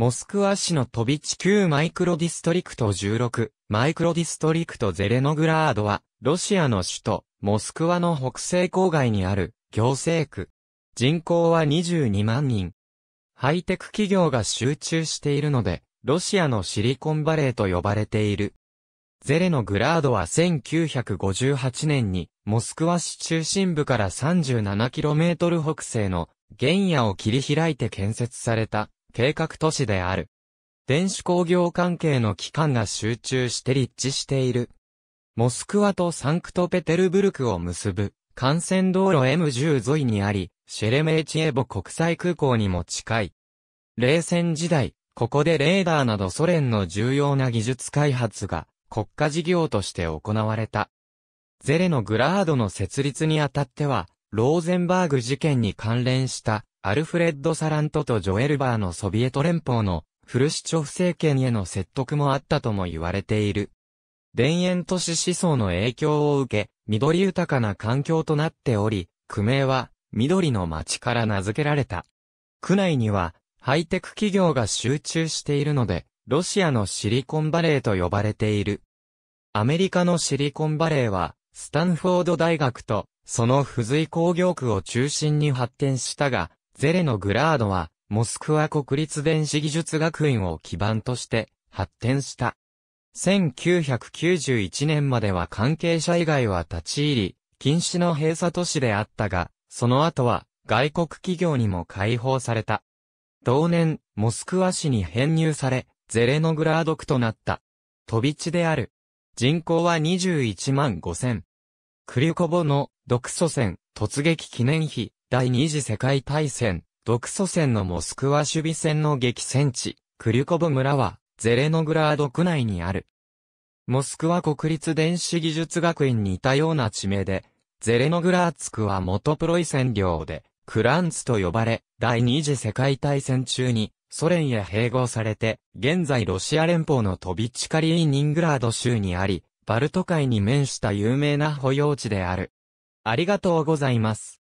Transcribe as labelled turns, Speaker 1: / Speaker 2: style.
Speaker 1: モスクワ市の飛び地9マイクロディストリクト16、マイクロディストリクトゼレノグラードは、ロシアの首都、モスクワの北西郊外にある、行政区。人口は22万人。ハイテク企業が集中しているので、ロシアのシリコンバレーと呼ばれている。ゼレノグラードは1958年に、モスクワ市中心部から 37km 北西の原野を切り開いて建設された計画都市である。電子工業関係の機関が集中して立地している。モスクワとサンクトペテルブルクを結ぶ幹線道路 M10 沿いにあり、シェレメーチエボ国際空港にも近い。冷戦時代、ここでレーダーなどソ連の重要な技術開発が国家事業として行われた。ゼレのグラードの設立にあたっては、ローゼンバーグ事件に関連したアルフレッド・サラントとジョエルバーのソビエト連邦のフルシチョフ政権への説得もあったとも言われている。田園都市思想の影響を受け、緑豊かな環境となっており、区名は緑の町から名付けられた。区内にはハイテク企業が集中しているので、ロシアのシリコンバレーと呼ばれている。アメリカのシリコンバレーは、スタンフォード大学と、その付随工業区を中心に発展したが、ゼレノグラードは、モスクワ国立電子技術学院を基盤として発展した。1991年までは関係者以外は立ち入り、禁止の閉鎖都市であったが、その後は外国企業にも開放された。同年、モスクワ市に編入され、ゼレノグラード区となった。飛び地である。人口は21万5千。クリュコボの独祖戦突撃記念碑第二次世界大戦、独ソ戦のモスクワ守備戦の激戦地、クリュコブ村は、ゼレノグラード区内にある。モスクワ国立電子技術学院に似たような地名で、ゼレノグラーツクは元プロイセン領で、クランツと呼ばれ、第二次世界大戦中にソ連へ併合されて、現在ロシア連邦のトビチカリーニングラード州にあり、バルト海に面した有名な保養地である。ありがとうございます。